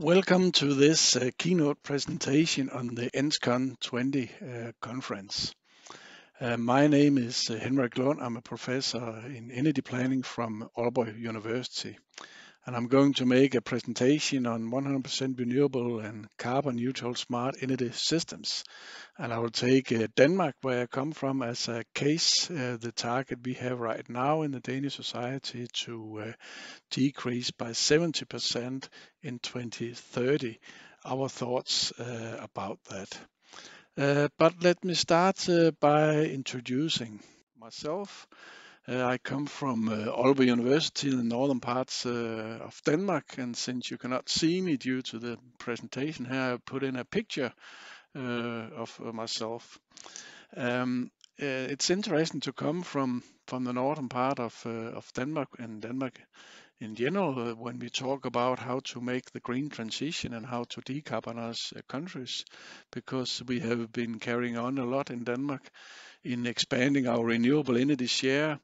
Welcome to this uh, keynote presentation on the ENSCON 20 uh, conference. Uh, my name is uh, Henrik Lund. I'm a professor in energy planning from Aalborg University and I'm going to make a presentation on 100% renewable and carbon neutral smart energy systems. And I will take uh, Denmark, where I come from, as a case, uh, the target we have right now in the Danish society to uh, decrease by 70% in 2030. Our thoughts uh, about that. Uh, but let me start uh, by introducing myself. Uh, I come from uh, Aalborg University in the northern parts uh, of Denmark, and since you cannot see me due to the presentation here, I put in a picture uh, of myself. Um, uh, it's interesting to come from from the northern part of uh, of Denmark and Denmark in general when we talk about how to make the green transition and how to decarbonize countries, because we have been carrying on a lot in Denmark in expanding our renewable energy share.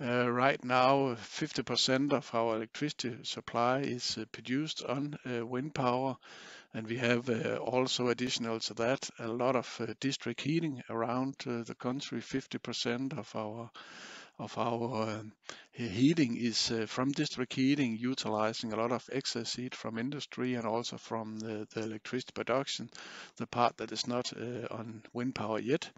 Uh, right now, 50% of our electricity supply is uh, produced on uh, wind power, and we have also additional to that, a lot of district heating around the country. 50% of our of our um, heating is from district heating, utilizing a lot of excess heat from industry and also from the, the electricity production, the part that is not on wind power yet.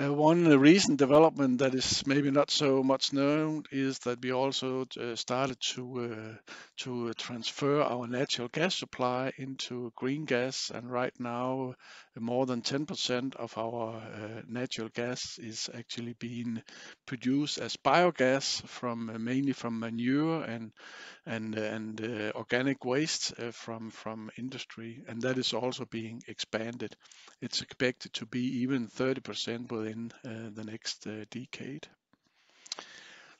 Uh, one recent development that is maybe not so much known is that we also uh, started to uh, to transfer our natural gas supply into green gas, and right now more than 10% of our uh, natural gas is actually being produced as biogas from uh, mainly from manure and and and uh, organic waste uh, from from industry, and that is also being expanded. It's expected to be even 30% within uh, the next uh, decade.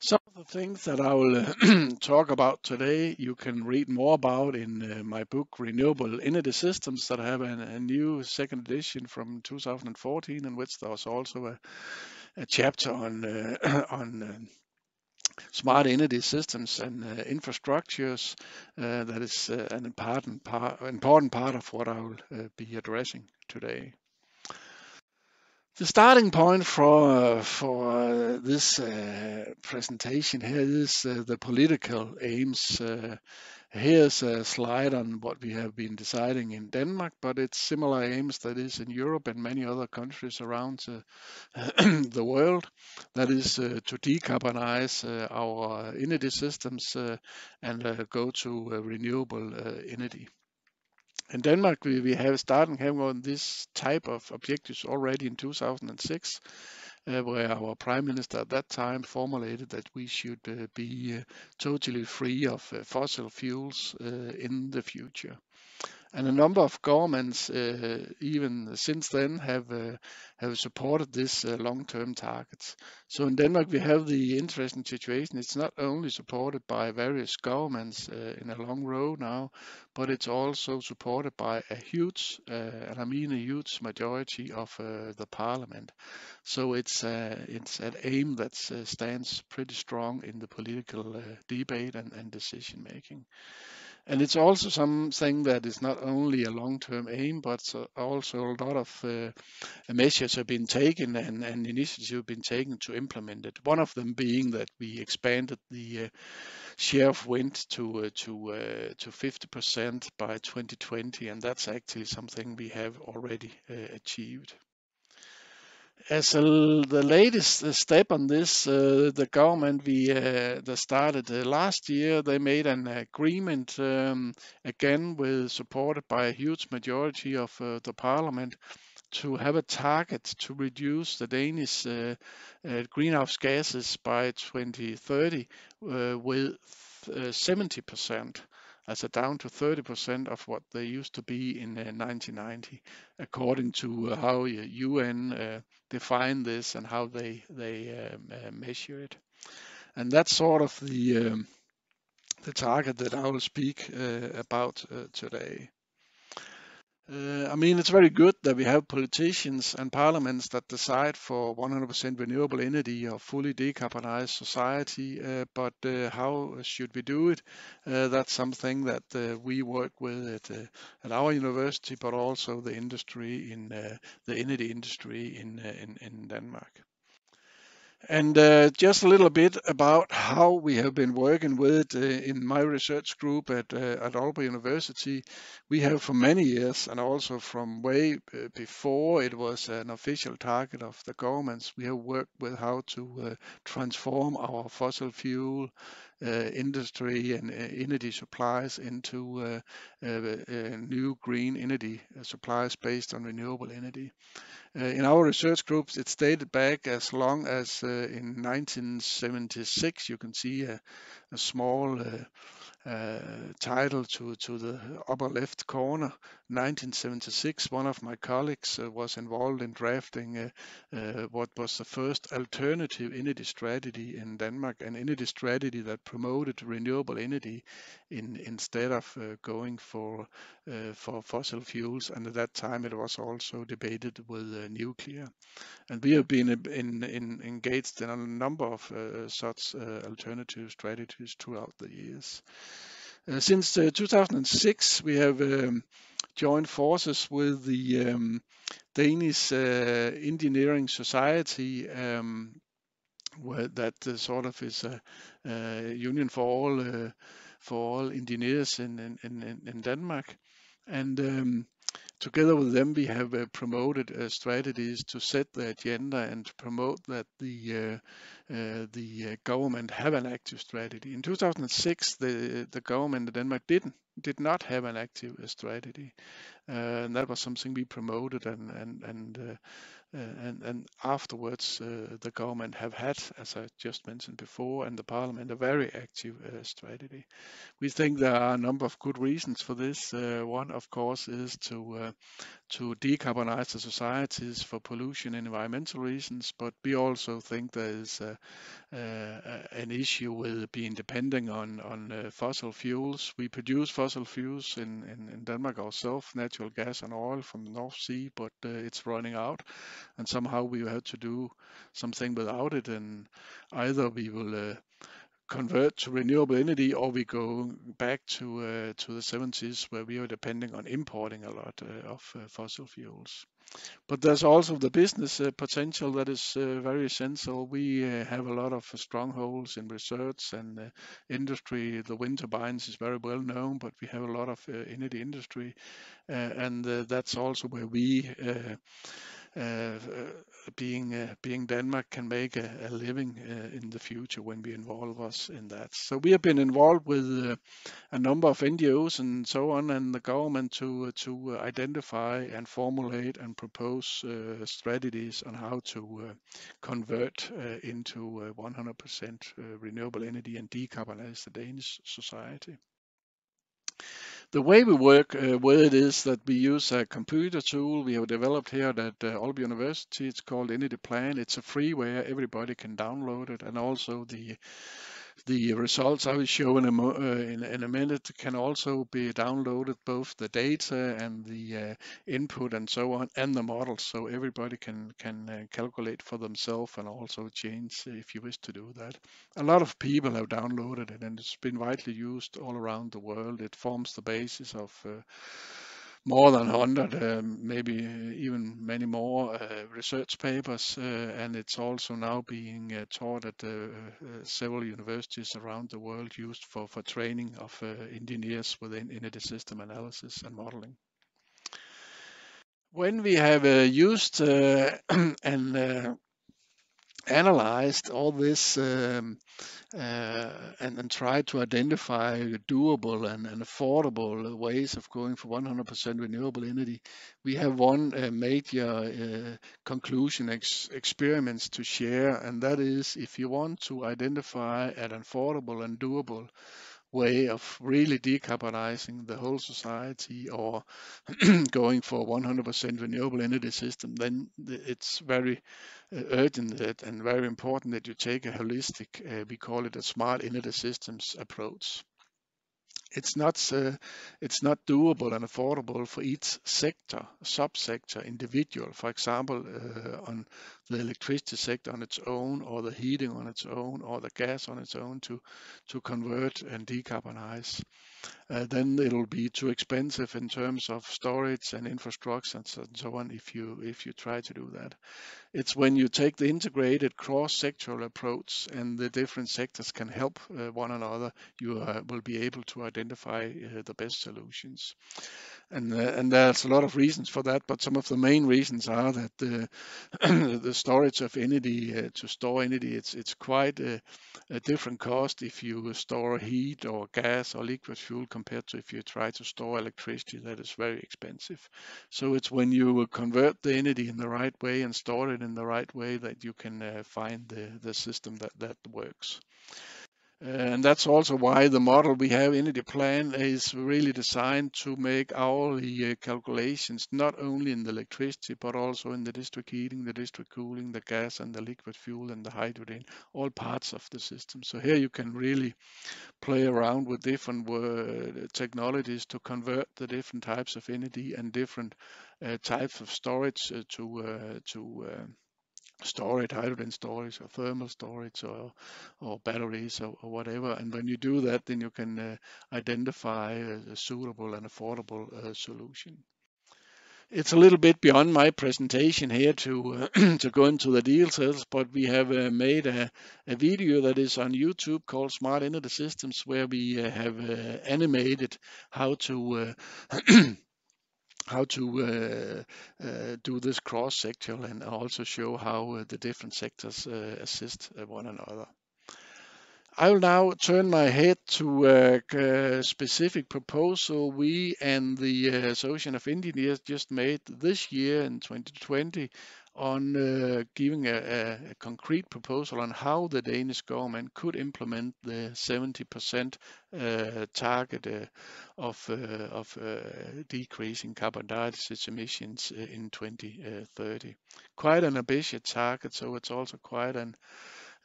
Some of the things that I will talk about today, you can read more about in uh, my book Renewable Energy Systems that I have an, a new second edition from 2014, in which there was also a, a chapter on uh, on smart energy systems and uh, infrastructures. Uh, that is uh, an important part, important part of what I'll uh, be addressing today. The starting point for for this uh, presentation here is uh, the political aims Here's a slide on what we have been deciding in Denmark, but it's similar aims that is in Europe and many other countries around the world. That is uh, to decarbonize uh, our energy systems uh, and go to renewable energy. In Denmark, we, we have started having on this type of objectives already in 2006. Uh, where our prime minister at that time formulated that we should uh, be uh, totally free of fossil fuels in the future and a number of governments, uh, even since then, have uh, have supported this uh, long-term targets. So in Denmark, we have the interesting situation. It's not only supported by various governments uh, in a long row now, but it's also supported by a huge, uh, and I mean a huge majority of uh, the parliament. So it's it's an aim that stands pretty strong in the political debate and, and decision making. And it's also something that is not only a long-term aim, but also a lot of uh, measures have been taken and, and initiatives have been taken to implement it. One of them being that we expanded the uh, share of wind to uh, to uh, to 50% by 2020, and that's actually something we have already uh, achieved as a, the latest step on this, uh, the government we uh, that started uh, last year, they made an agreement um, again with supported by a huge majority of uh, the parliament to have a target to reduce the Danish uh, uh, greenhouse gases by 2030 with 70 percent. As a down to 30% of what they used to be in 1990, uh, according to uh, how UN uh, define this and how they they um, measure it. And that's sort of the um, the target that I will speak about today. Uh, I mean, it's very good that we have politicians and parliaments that decide for 100% renewable energy or fully decarbonized society, uh, but uh, how should we do it? Uh, that's something that uh, we work with at, uh, at, our university, but also the industry in the energy industry in, in, in Denmark. And uh, just a little bit about how we have been working with uh, in my research group at, uh, at Aalborg University. We have for many years and also from way uh, before it was an official target of the governments, we have worked with how to uh, transform our fossil fuel uh, industry and uh, energy supplies into uh, new green energy supplies based on renewable energy. in our research groups, it's dated back as long as in 1976. You can see a, a small uh, title to, to the upper left corner. 1976, one of my colleagues uh, was involved in drafting uh, uh, what was the first alternative energy strategy in Denmark, an energy strategy that promoted renewable energy in, instead of uh, going for, for fossil fuels. And at that time, it was also debated with nuclear. And we have been in, in, engaged in a number of such alternative strategies throughout the years. Uh, since uh, 2006, we have um, joined forces with the um, Danish uh, Engineering Society um, that uh, sort of is a, a union for all uh, for all engineers in in, in, in Denmark, and um, Together with them, we have uh, promoted uh, strategies to set the agenda and promote that the uh, uh the uh, government have an active strategy. In 2006, the the government of Denmark didn't did not have an active uh, strategy, and that was something we promoted and and and uh, and, and afterwards, uh, the government have had, as I just mentioned before, and the parliament a very active uh, strategy. We think there are a number of good reasons for this. one, of course, is to to decarbonize the societies for pollution and environmental reasons, but we also think there is an issue with being depending on, on uh, fossil fuels. We produce fossil fuels in, in, in Denmark ourselves, natural gas and oil from the North Sea, but uh, it's running out and somehow we had to do something without it. And either we will uh, convert to renewable energy or we go back to uh, to the 70s where we were depending on importing a lot uh, of uh, fossil fuels but there's also the business uh, potential that is uh, very essential we have a lot of strongholds in research and industry the wind turbines is very well known but we have a lot of energy industry and that's also where we uh, uh, being Denmark can make a living uh, in the future when we involve us in that. So we have been involved with a number of NGOs and so on and the government to to identify and formulate and propose strategies on how to convert into 100% renewable energy and decarbonize the Danish society. The way we work uh, with it is that we use a computer tool we have developed here at uh, University. It's called Entity Plan. It's a freeware. Everybody can download it. And also the the results I will show in a, mo uh, in, in a minute can also be downloaded, both the data and the uh, input and so on, and the models, so everybody can, can uh, calculate for themselves and also change if you wish to do that. A lot of people have downloaded it and it's been widely used all around the world. It forms the basis of uh, more than 100, um, maybe uh, even many more uh, research papers, uh, and it's also now being uh, taught at uh, uh, several universities around the world used for, for training of engineers within energy system analysis and modeling. When we have used and analyzed all this um, uh, and, and tried to identify doable and, and, affordable ways of going for 100% renewable energy, we have one uh, major uh, conclusion ex experiments to share, and that is if you want to identify an affordable and doable way of really decarbonizing the whole society or going for 100% renewable energy system, then it's very uh, urgent that and very important that you take a holistic, uh, we call it a smart energy systems approach. It's not uh, it's not doable and affordable for each sector, subsector, individual. For example, uh, on the electricity sector on its own or the heating on its own or the gas on its own to, to convert and decarbonize. Uh, then it'll be too expensive in terms of storage and infrastructure and so, and so on if you if you try to do that. It's when you take the integrated cross-sectoral approach and the different sectors can help uh, one another, you uh, will be able to identify uh, the best solutions. And uh, and there's a lot of reasons for that, but some of the main reasons are that the the storage of energy uh, to store energy, it's it's quite a, a, different cost if you store heat or gas or liquid fuel compared to if you try to store electricity. That is very expensive. So it's when you convert the energy in the right way and store it in the right way that you can uh, find the the system that that works. And that's also why the model we have in the plan is really designed to make all the uh, calculations, not only in the electricity, but also in the district heating, the district cooling, the gas and the liquid fuel and the hydrogen, all parts of the system. So here you can really play around with different technologies to convert the different types of energy and different uh, types of storage uh, to, uh, to uh, storage, hydrogen storage, or thermal storage, or or batteries, or, or whatever. And when you do that, then you can uh, identify a, a, suitable and affordable uh, solution. It's a little bit beyond my presentation here to uh, to go into the details, but we have uh, made a, a video that is on YouTube called Smart Energy Systems, where we uh, have uh, animated how to how to uh, uh, do this cross-sectoral and also show how uh, the different sectors assist one another. I will now turn my head to a specific proposal we and the Association of Engineers just made this year in 2020 on uh, giving a, a concrete proposal on how the Danish government could implement the 70% uh, target uh, of, uh, of uh, decreasing carbon dioxide emissions uh, in 2030. Quite an ambitious target, so it's also quite an,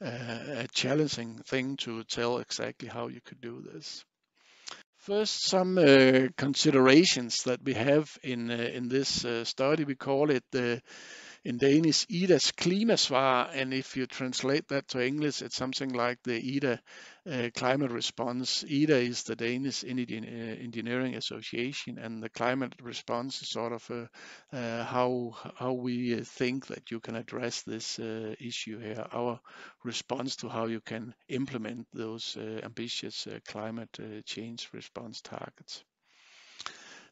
a challenging thing to tell exactly how you could do this. First, some considerations that we have in in this study. We call it the in Danish, it is Klimasvar, and if you translate that to English, it's something like the EDA uh, climate response. EDA is the Danish uh, Engineering Association, and the climate response is sort of uh, uh, how how we think that you can address this uh, issue here. Our response to how you can implement those uh, ambitious climate change response targets.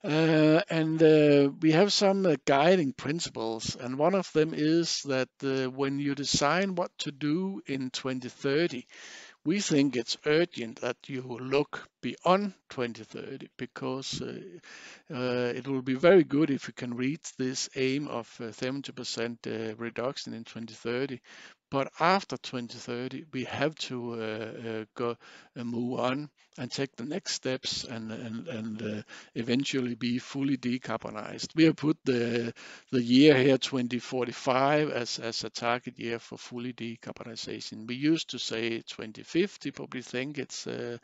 Uh, and uh, we have some uh, guiding principles, and one of them is that uh, when you design what to do in 2030, we think it's urgent that you look be on 2030 because uh, uh, it will be very good if we can reach this aim of 70% uh, uh, reduction in 2030. But after 2030, we have to uh, uh, go move on and take the next steps and, and, and eventually be fully decarbonized. We have put the, the year here 2045 as, as a target year for fully decarbonization. We used to say 2050, probably think it's the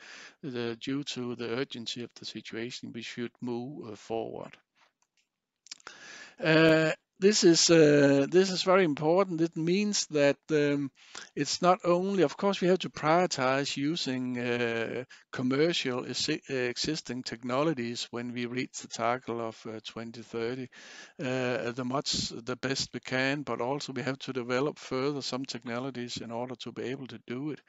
due to the urgency of the situation, we should move uh, forward. Uh, this is uh, this is very important. It means that um, it's not only, of course, we have to prioritize using uh, commercial existing technologies when we reach the target of uh, 2030, uh, the much the best we can. But also we have to develop further some technologies in order to be able to do it.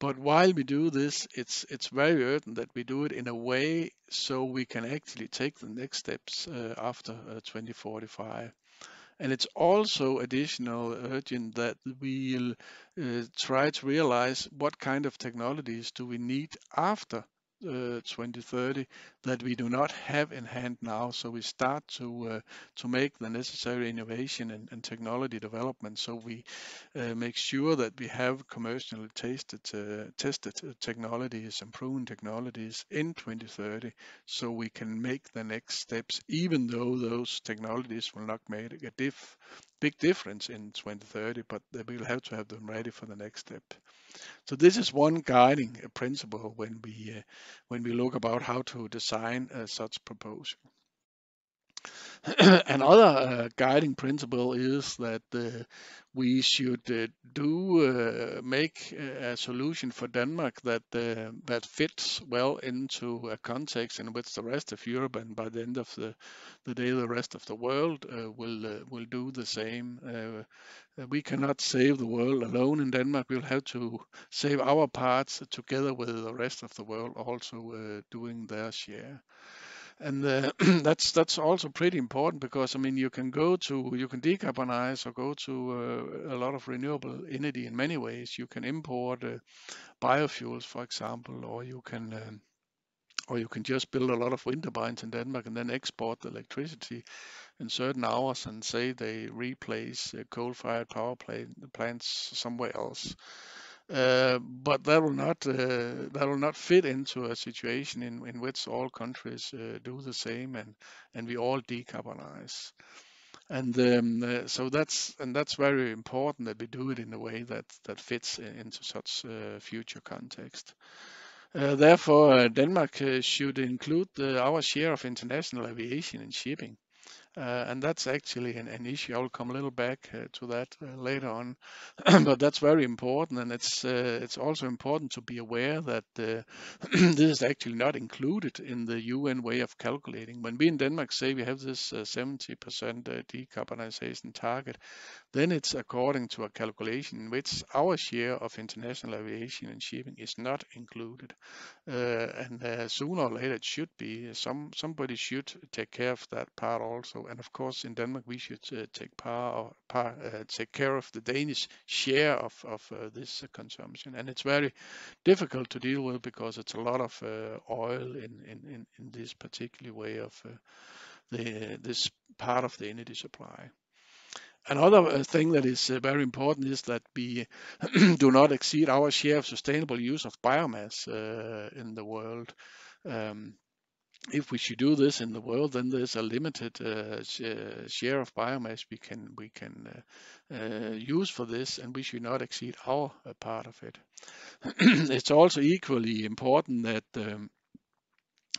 But while we do this, it's it's very urgent that we do it in a way so we can actually take the next steps uh, after uh, 2045. And it's also additional urgent that we'll uh, try to realize what kind of technologies do we need after uh, 2030 that we do not have in hand now. So we start to uh, to make the necessary innovation and, and technology development. So we uh, make sure that we have commercially uh, tested uh, tested technologies and proven technologies in 2030, so we can make the next steps. Even though those technologies will not make a diff big difference in 2030, but we will have to have them ready for the next step. So this is one guiding principle when we uh, when we look about how to design uh, such proposal. Another uh, guiding principle is that uh, we should uh, do uh, make a solution for Denmark that uh, that fits well into a context in which the rest of Europe and by the end of the, the day the rest of the world will will do the same. we cannot save the world alone in Denmark. We'll have to save our parts together with the rest of the world also doing their share and uh, that's that's also pretty important because I mean you can go to you can decarbonize or go to uh, a lot of renewable energy in many ways. You can import uh, biofuels, for example, or you can um, or you can just build a lot of wind turbines in Denmark and then export the electricity in certain hours and say they replace uh, coal-fired power plant, plants somewhere else. Uh, but that will not uh, that will not fit into a situation in, in which all countries uh, do the same and and we all decarbonize and um, uh, so that's and that's very important that we do it in a way that that fits into such uh, future context therefore Denmark should include the, our share of international aviation and shipping uh, and that's actually an, an, issue. I'll come a little back uh, to that uh, later on, but that's very important, and it's it's also important to be aware that this is actually not included in the UN way of calculating. When we in Denmark say we have this 70% decarbonization target, then it's according to a calculation in which our share of international aviation and shipping is not included. Uh, and uh, sooner or later it should be. Some somebody should take care of that part also. So, and of course, in Denmark, we should uh, take par or uh, par, uh, take care of the Danish share of of uh, this consumption, and it's very difficult to deal with because it's a lot of uh, oil in, in in in this particular way of uh, the this part of the energy supply. Another thing that is very important is that we do not exceed our share of sustainable use of biomass in the world. Um, if we should do this in the world, then there's a limited uh, sh uh, share of biomass we can we can uh, uh, use for this, and we should not exceed our uh, part of it. it's also equally important that. Um,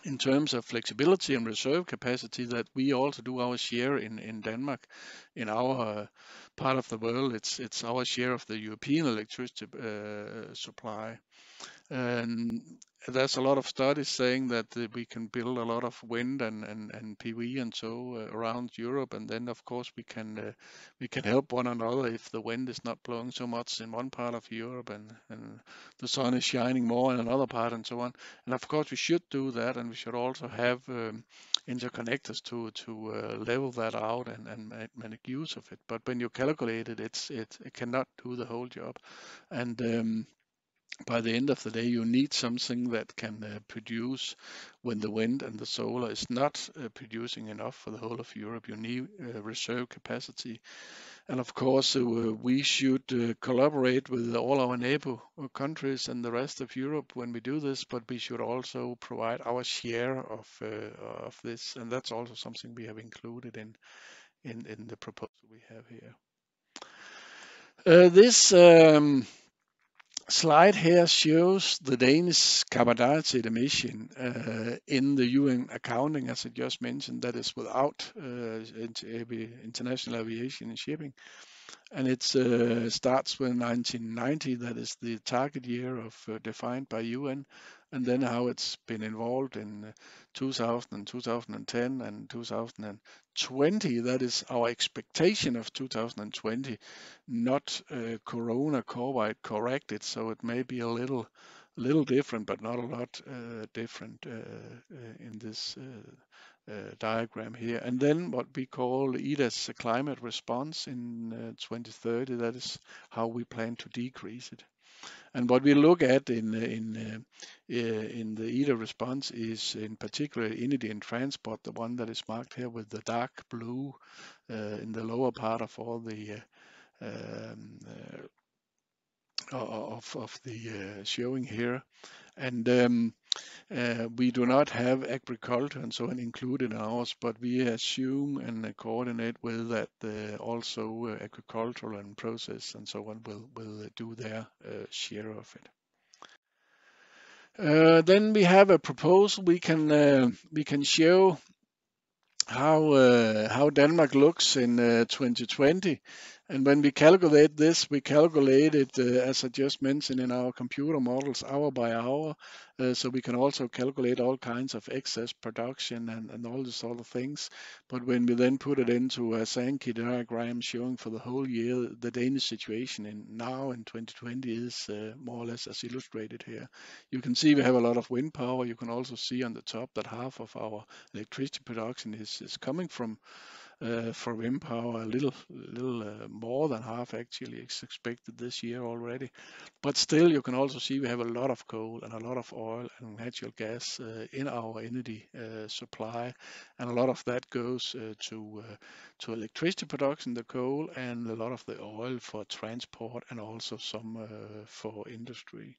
in terms of flexibility and reserve capacity that we also do our share in, in Denmark. In our uh, part of the world, it's it's our share of the European electricity uh, supply. And there's a lot of studies saying that uh, we can build a lot of wind and, and, and PV and so uh, around Europe. And then, of course, we can uh, we can help one another if the wind is not blowing so much in one part of Europe and, and the sun is shining more in another part and so on. And of course, we should do that. And we should also have um, interconnectors to, to uh, level that out and, and make use of it. But when you calculate it, it's, it, it cannot do the whole job. And um, by the end of the day, you need something that can uh, produce when the wind and the solar is not uh, producing enough for the whole of Europe. You need uh, reserve capacity. And of course, uh, we should uh, collaborate with all our neighbor uh, countries and the rest of Europe when we do this, but we should also provide our share of, of this. And that's also something we have included in, in, in the proposal we have here. this um, slide here shows the Danish Carbon emission uh, in the UN accounting, as I just mentioned, that is without uh, international aviation and shipping. And it uh, starts with 1990, that is the target year of uh, defined by UN, and then how it's been involved in uh, 2000 and 2010 and 2020. That is our expectation of 2020, not uh, Corona COVID corrected. So it may be a little little different, but not a lot uh, different uh, uh in this uh, diagram here. And then what we call EDAS climate response in 2030, that is how we plan to decrease it. And what we look at in in uh, uh, in the EDA response is in particular and transport, the one that is marked here with the dark blue uh, in the lower part of all the um, of, of the uh, showing here. And um, uh, we do not have agriculture and so on included in ours, but we assume and coordinate with that uh, also agricultural and process and so on will, will do their share of it. Uh, then we have a proposal. We can uh, we can show how uh, how Denmark looks in 2020 and when we calculate this, we calculate it, uh, as I just mentioned, in our computer models hour by hour. Uh, so we can also calculate all kinds of excess production and, and all these sort of things. But when we then put it into a Sankey diagram showing for the whole year, the Danish situation in now in 2020 is uh, more or less as illustrated here. You can see we have a lot of wind power. You can also see on the top that half of our electricity production is, is coming from uh, for power, a little, little uh, more than half actually is expected this year already. But still, you can also see we have a lot of coal and a lot of oil and natural gas uh, in our energy supply, and a lot of that goes to to electricity production, the coal, and a lot of the oil for transport and also some for industry.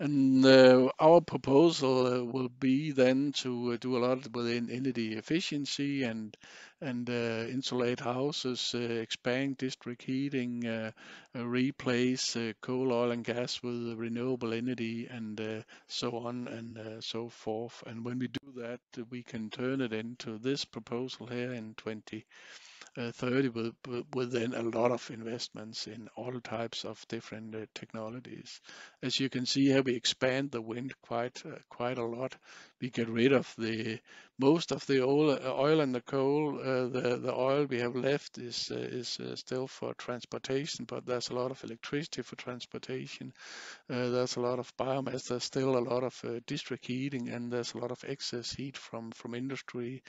And uh, our proposal uh, will be then to uh, do a lot within energy efficiency and and uh, insulate houses, uh, expand district heating, uh, replace coal, oil, and gas with renewable energy, and so on and so forth. And when we do that, we can turn it into this proposal here in 20. Uh, thirty within then a lot of investments in all types of different uh, technologies. As you can see here, we expand the wind quite uh, quite a lot we get rid of the most of the oil, uh, oil and the coal. Uh, the the oil we have left is uh, is uh, still for transportation, but there's a lot of electricity for transportation. Uh, there's a lot of biomass. There's still a lot of uh, district heating, and there's a lot of excess heat from from industry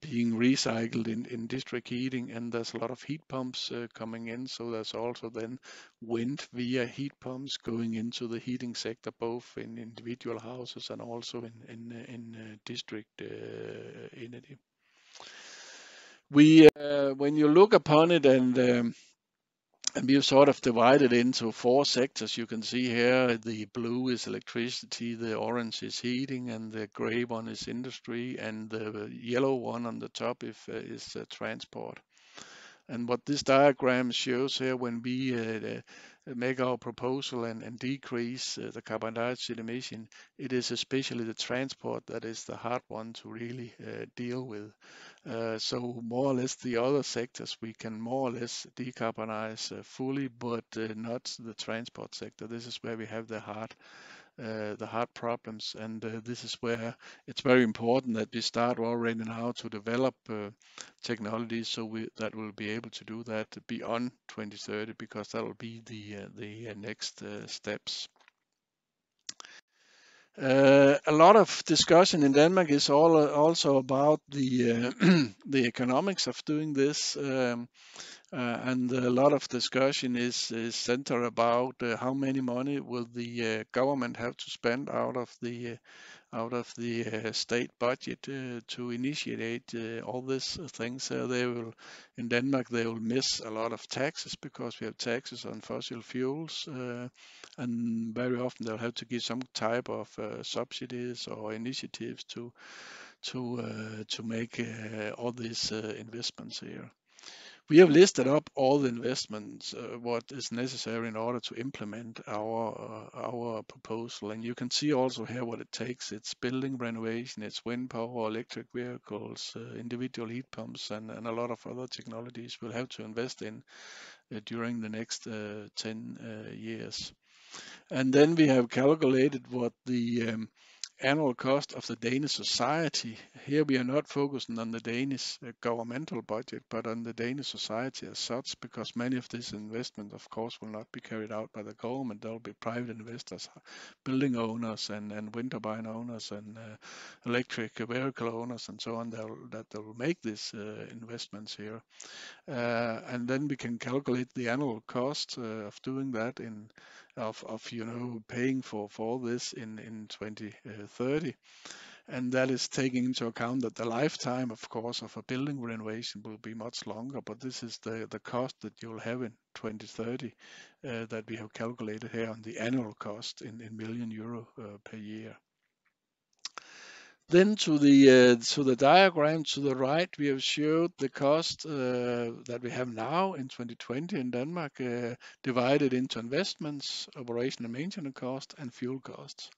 being recycled in in district heating. And there's a lot of heat pumps coming in. So there's also then wind via heat pumps going into the heating sector, both in individual houses and also in in in district uh, energy. We, uh, when you look upon it and um, and we've sort of divided into four sectors. You can see here the blue is electricity, the orange is heating, and the gray one is industry, and the yellow one on the top if, uh, is uh, transport. And what this diagram shows here when we uh, uh, make our proposal and, and decrease uh, the carbon dioxide emission, it is especially the transport that is the hard one to really uh, deal with. Uh, so more or less the other sectors we can more or less decarbonize uh, fully, but not the transport sector. This is where we have the hard uh, the hard problems. And uh, this is where it's very important that we start already now to develop uh, technologies so we, that we'll be able to do that beyond 2030 because that will be the, uh, the uh, next steps. Uh, a lot of discussion in Denmark is all uh, also about the uh, the economics of doing this. Um, uh, and a lot of discussion is, is centered about uh, how many money will the uh, government have to spend out of the uh, out of the uh, state budget uh, to initiate all these things. they will in Denmark they will miss a lot of taxes because we have taxes on fossil fuels, and very often they'll have to give some type of subsidies or initiatives to to to make all these investments here. We have listed up all the investments, uh, what is necessary in order to implement our uh, our proposal. And you can see also here what it takes. It's building renovation, it's wind power, electric vehicles, uh, individual heat pumps, and, and a lot of other technologies we'll have to invest in uh, during the next uh, 10 uh, years. And then we have calculated what the um, annual cost of the Danish society. Here we are not focusing on the Danish uh, governmental budget, but on the Danish society as such, because many of these investments, of course, will not be carried out by the government. There will be private investors, building owners and, and wind turbine owners and uh, electric vehicle owners and so on that will make these uh, investments here. Uh, and then we can calculate the annual cost uh, of doing that in of, of you know paying for, for all this in, in 2030. Uh, and that is taking into account that the lifetime, of course, of a building renovation will be much longer, but this is the, the cost that you'll have in 2030 uh, that we have calculated here on the annual cost in, in million euro uh, per year. Then to the uh, to the diagram to the right, we have showed the cost uh, that we have now in 2020 in Denmark, uh, divided into investments, operation and maintenance cost, and fuel costs.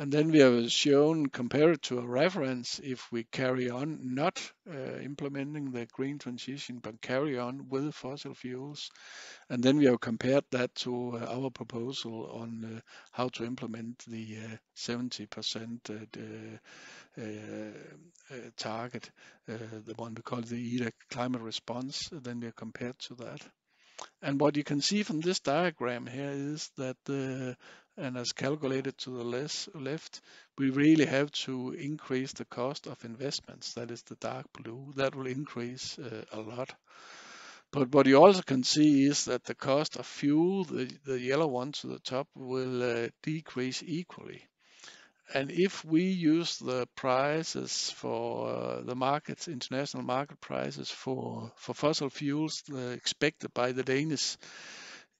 And then we have shown, compared to a reference, if we carry on not uh, implementing the green transition, but carry on with fossil fuels. And then we have compared that to uh, our proposal on uh, how to implement the 70% uh, uh, uh, target, the one we call the EDA climate response, then we are compared to that. And what you can see from this diagram here is that, the, and as calculated to the less, left, we really have to increase the cost of investments. That is the dark blue. That will increase uh, a lot. But what you also can see is that the cost of fuel, the, the yellow one to the top, will uh, decrease equally. And if we use the prices for uh, the markets, international market prices for, for fossil fuels uh, expected by the Danish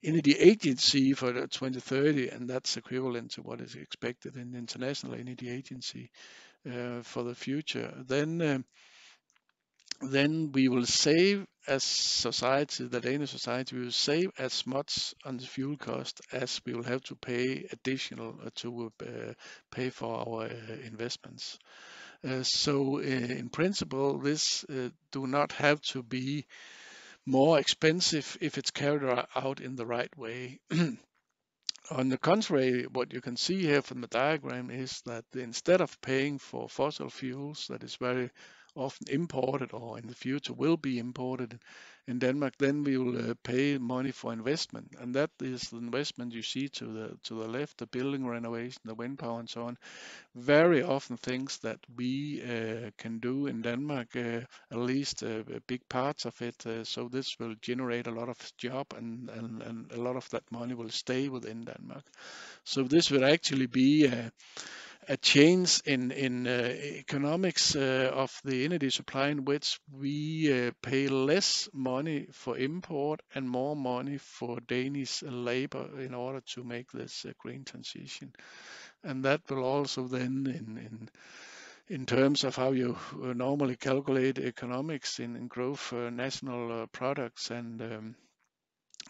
Energy Agency for 2030, and that's equivalent to what is expected in the International Energy Agency uh, for the future, then uh, then we will save as society, the Danish society, we will save as much on the fuel cost as we will have to pay additional uh, to uh, pay for our uh, investments. Uh, so uh, in principle, this uh, do not have to be more expensive if it's carried out in the right way. On the contrary, what you can see here from the diagram is that instead of paying for fossil fuels that is very often imported or in the future will be imported in Denmark, then we will uh, pay money for investment. And that is the investment you see to the to the left, the building renovation, the wind power and so on. Very often things that we uh, can do in Denmark, uh, at least uh, big parts of it. Uh, so this will generate a lot of job and, and, and a lot of that money will stay within Denmark. So this will actually be uh, a change in in uh, economics uh, of the energy supply in which we uh, pay less money for import and more money for Danish labor in order to make this green transition. And that will also then in, in in terms of how you normally calculate economics in, in growth uh, national uh, products and um,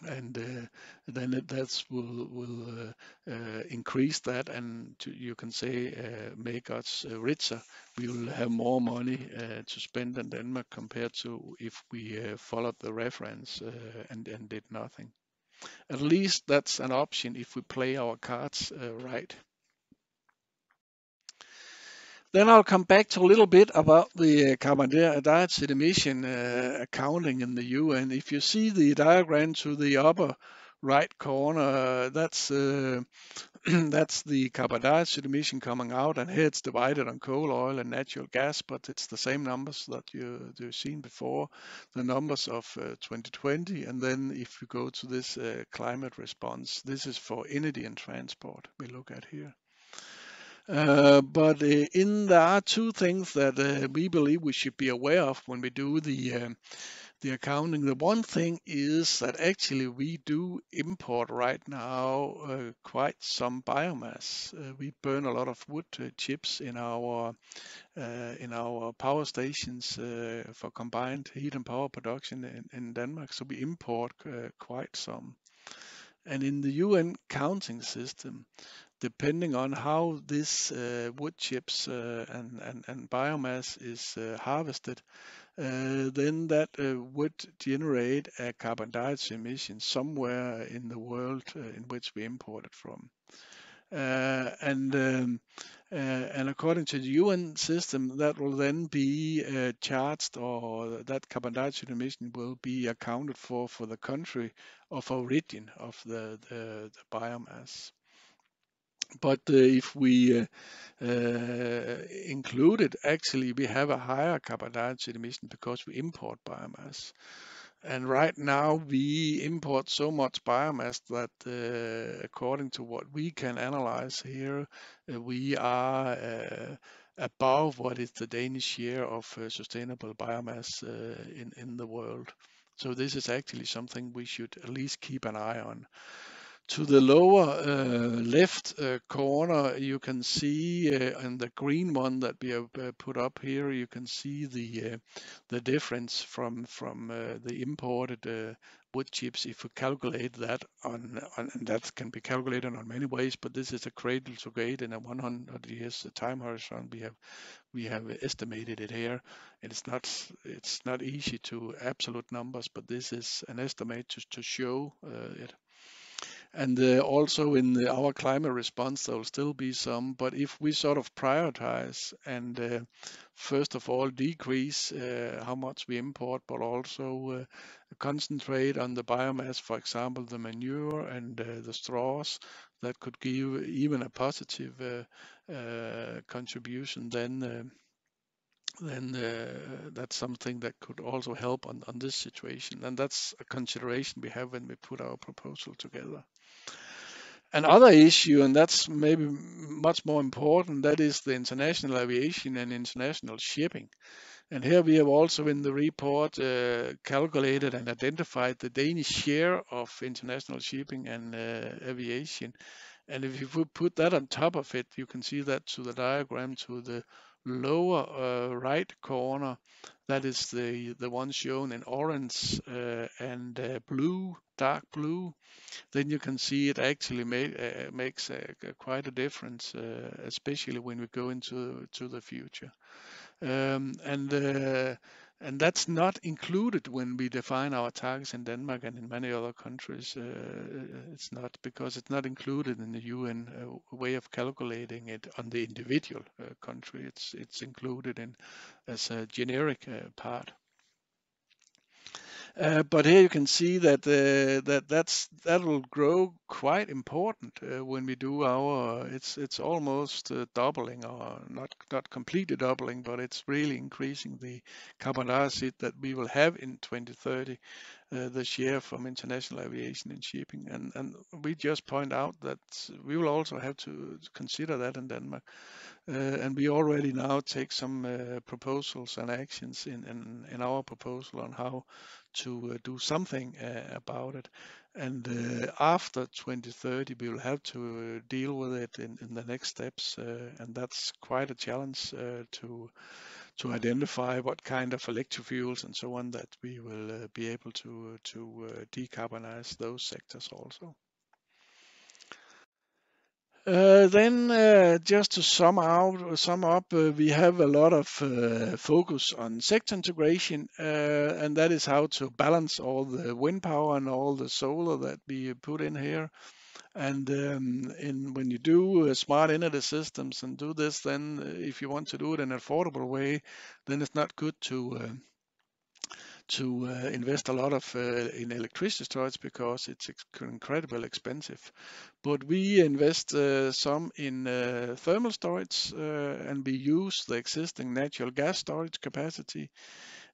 and uh, then that will will uh, uh, increase that and to, you can say uh, make us uh, richer we will have more money uh, to spend in Denmark compared to if we followed the reference and and did nothing at least that's an option if we play our cards right then I'll come back to a little bit about the carbon dioxide emission accounting in the UN. If you see the diagram to the upper right corner, that's uh, that's the carbon dioxide emission coming out, and here it's divided on coal, oil, and natural gas, but it's the same numbers that you, you've seen before, the numbers of uh, 2020. And then if you go to this uh, climate response, this is for energy and transport we look at here. Uh, but uh, in there are two things that uh, we believe we should be aware of when we do the the accounting. The one thing is that actually we do import right now uh, quite some biomass. Uh, we burn a lot of wood uh, chips in our in our power stations for combined heat and power production in, in Denmark. So we import quite some. And in the UN counting system, depending on how this uh, wood chips uh, and, and, and biomass is uh, harvested, then that would generate a carbon dioxide emission somewhere in the world in which we import it from. Uh, and um, uh, and according to the UN system, that will then be uh, charged, or that carbon dioxide emission will be accounted for for the country of origin of the, the, the biomass. But uh, if we uh, uh, include it, actually we have a higher carbon dioxide emission because we import biomass. And right now we import so much biomass that uh, according to what we can analyze here, uh, we are uh, above what is the Danish share of sustainable biomass in, in the world. So this is actually something we should at least keep an eye on. To the lower uh, left uh, corner, you can see, uh, and the green one that we have put up here, you can see the the difference from from the imported wood chips if we calculate that on, on, and that can be calculated on many ways but this is a cradle to gate in a 100 years time horizon we have we have estimated it here and it's not it's not easy to absolute numbers but this is an estimate to, to show uh, it and uh, also in the, our climate response, there'll still be some, but if we sort of prioritize and uh, first of all decrease uh, how much we import, but also uh, concentrate on the biomass, for example, the manure and uh, the straws, that could give even a positive uh, contribution, then then uh, that's something that could also help on, on this situation. And that's a consideration we have when we put our proposal together. Another issue, and that's maybe much more important, that is the international aviation and international shipping. And here we have also in the report uh, calculated and identified the Danish share of international shipping and uh, aviation and if you put that on top of it, you can see that to the diagram to the lower uh, right corner, that is the, the one shown in orange uh, and uh, blue, dark blue, then you can see it actually make, uh, makes a, a quite a difference, uh, especially when we go into to the future. Um, and uh, and that's not included when we define our targets in Denmark and in many other countries. Uh, uh it's not because it's not included in the UN uh, way of calculating it on the individual uh, country. It's it's included in as a generic uh, part. Uh, but here you can see that uh, that that's that will grow quite important uh, when we do our. It's it's almost uh, doubling or not not completely doubling, but it's really increasing the carbon dioxide that we will have in 2030. Uh, the share from international aviation and shipping, and and we just point out that we will also have to consider that in Denmark, and we already now take some proposals and actions in in, in our proposal on how to uh, do something uh, about it. And uh, after 2030, we will have to deal with it in, in the next steps. and that's quite a challenge to to identify what kind of electric fuels and so on that we will be able to to decarbonize those sectors also. Uh, then, uh, just to sum up, uh, we have a lot of focus on sector integration, and that is how to balance all the wind power and all the solar that we put in here. And um, when you do smart energy systems and do this, then if you want to do it in an affordable way, then it's not good to to uh, invest a lot of uh, in electricity storage because it's incredibly expensive. But we invest uh, some in uh, thermal storage uh, and we use the existing natural gas storage capacity.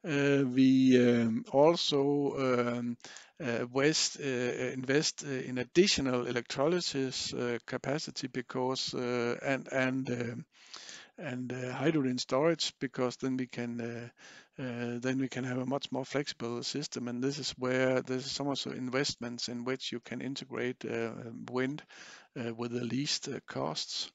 Uh, we um, also um, invest, invest in additional electrolysis capacity because and and um, and hydrogen storage because then we can uh, then we can have a much more flexible system. And this is where there's some also investments in which you can integrate uh, um, wind uh, with the least uh, costs.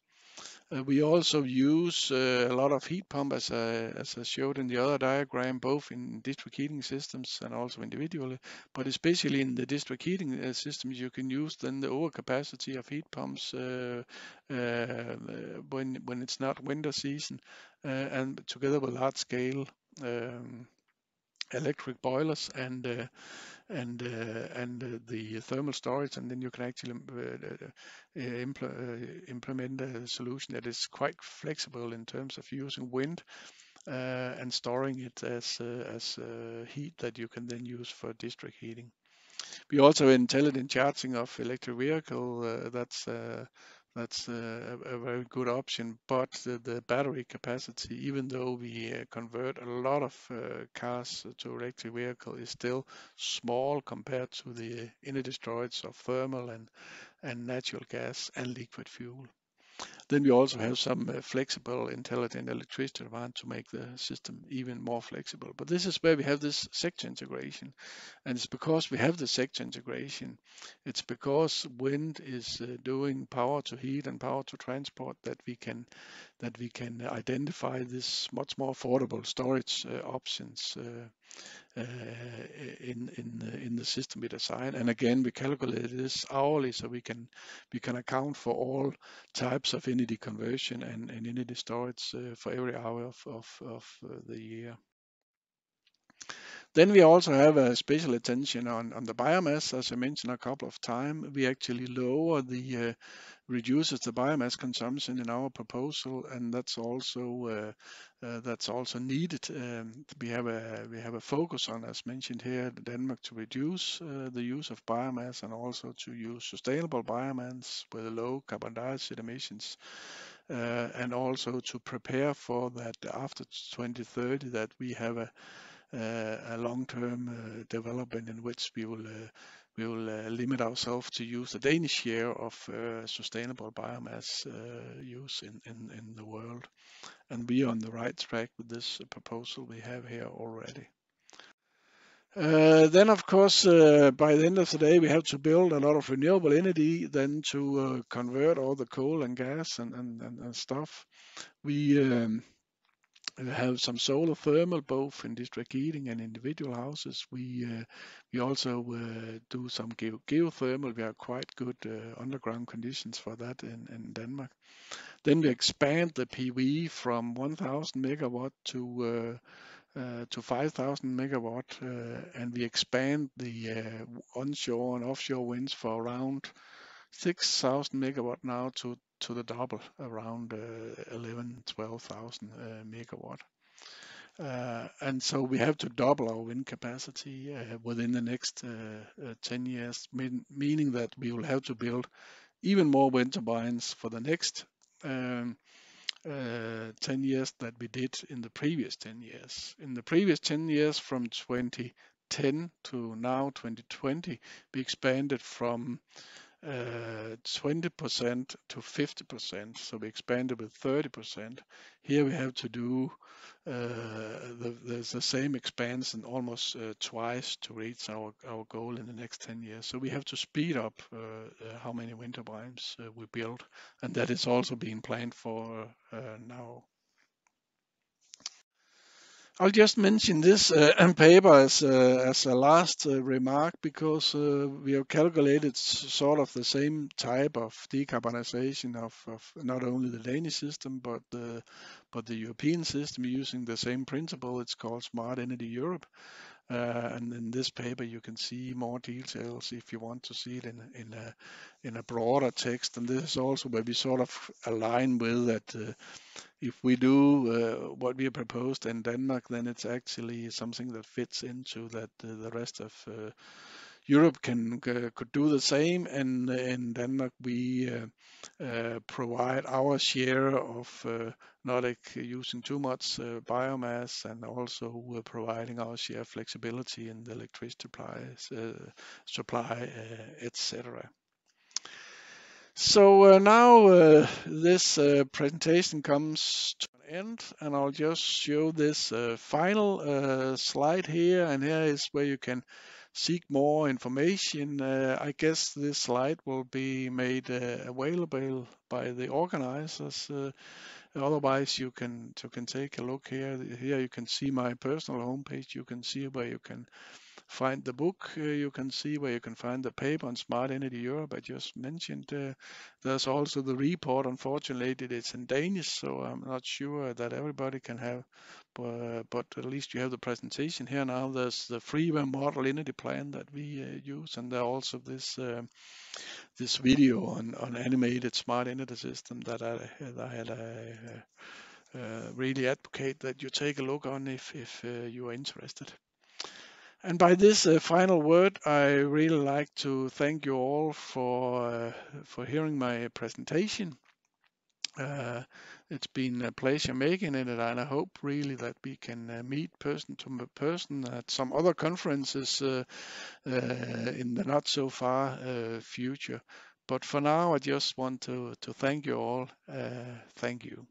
Uh, we also use a lot of heat pump as I, as I showed in the other diagram, both in district heating systems and also individually, but especially in the district heating systems, you can use then the overcapacity of heat pumps when, when it's not winter season and together with large scale um, electric boilers and uh, and uh, and uh, the thermal storage, and then you can actually uh, uh, impl implement a solution that is quite flexible in terms of using wind. and storing it as as heat that you can then use for district heating. We also intelligent charging of electric vehicle. Uh, that's uh, that's a, a, very good option. But the, the, battery capacity, even though we uh, convert a lot of uh, cars to electric vehicle, is still small compared to the energy storage of thermal and, and natural gas and liquid fuel. Then we also have some uh, flexible intelligent electricity demand to make the system even more flexible. But this is where we have this sector integration. And it's because we have the sector integration, it's because wind is uh, doing power to heat and power to transport that we can that we can identify this much more affordable storage uh, options uh, uh, in in the, uh, in the system we design. And again, we calculate this hourly, so we can we can account for all types of entity conversion and, and entity storage uh, for every hour of of, of the year. Then we also have a special attention on, on the biomass. As I mentioned a couple of times, we actually lower the, uh, reduces the biomass consumption in our proposal. And that's also, uh, uh, that's also needed. Um, we have a, we have a focus on, as mentioned here, Denmark to reduce uh, the use of biomass and also to use sustainable biomass with low carbon dioxide emissions. Uh, and also to prepare for that after 2030 that we have a uh, a long-term uh, development in which we will uh, we will limit ourselves to use the Danish share of sustainable biomass use in, in, in the world. And we are on the right track with this proposal we have here already. Uh, then, of course, uh, by the end of the day, we have to build a lot of renewable energy then to uh, convert all the coal and gas and, and, and, and stuff. We um, we have some solar thermal both in district heating and individual houses. We uh, we also uh, do some geothermal. We have quite good uh, underground conditions for that in, in Denmark. Then we expand the PV from 1,000 megawatt to uh, uh, to 5,000 megawatt, uh, and we expand the onshore and offshore winds for around 6,000 megawatt now to to the double, around uh, 11 12000 uh, megawatt. Uh, and so we have to double our wind capacity uh, within the next uh, uh, 10 years, mean, meaning that we will have to build even more wind turbines for the next um, 10 years that we did in the previous 10 years. In the previous 10 years from 2010 to now 2020, we expanded from 20% to 50%, so we expanded with 30%. Here we have to do uh, the, the, the, same expansion almost uh, twice to reach our, our goal in the next 10 years. So we have to speed up uh, how many wind turbines we build, and that is also being planned for now. I'll just mention this uh, paper as, uh, as a last uh, remark because uh, we have calculated sort of the same type of decarbonization of, of not only the Danish system but but the European system using the same principle. It's called Smart Energy Europe. Uh, and in this paper, you can see more details if you want to see it in, in, a, in a broader text. And this is also where we sort of align with that uh, if we do uh, what we proposed in Denmark, then it's actually something that fits into that the rest of Europe can uh, could do the same, and in Denmark we uh, uh, provide our share of Nordic using too much biomass and also providing our share flexibility in the electricity supply, etc. So uh, now uh, this uh, presentation comes to an end and I'll just show this final slide here and here is where you can seek more information, uh, I guess this slide will be made uh, available by the organizers. Uh, otherwise, you can you can take a look here. Here you can see my personal homepage. You can see where you can find the book. Uh, you can see where you can find the paper on Smart Energy Europe I just mentioned. Uh, there's also the report. Unfortunately, it's in Danish, so I'm not sure that everybody can have, but at least you have the presentation here now. There's the freeware model energy plan that we uh, use, and there's also this um, this video on, on animated smart energy system that I, that I had a, uh, uh, really advocate that you take a look on if, if you are interested. And by this uh, final word, I really like to thank you all for uh, for hearing my presentation. Uh, it's been a pleasure making it, and I hope really that we can uh, meet person to person at some other conferences uh, uh, in the not so far future. But for now, I just want to to thank you all. thank you.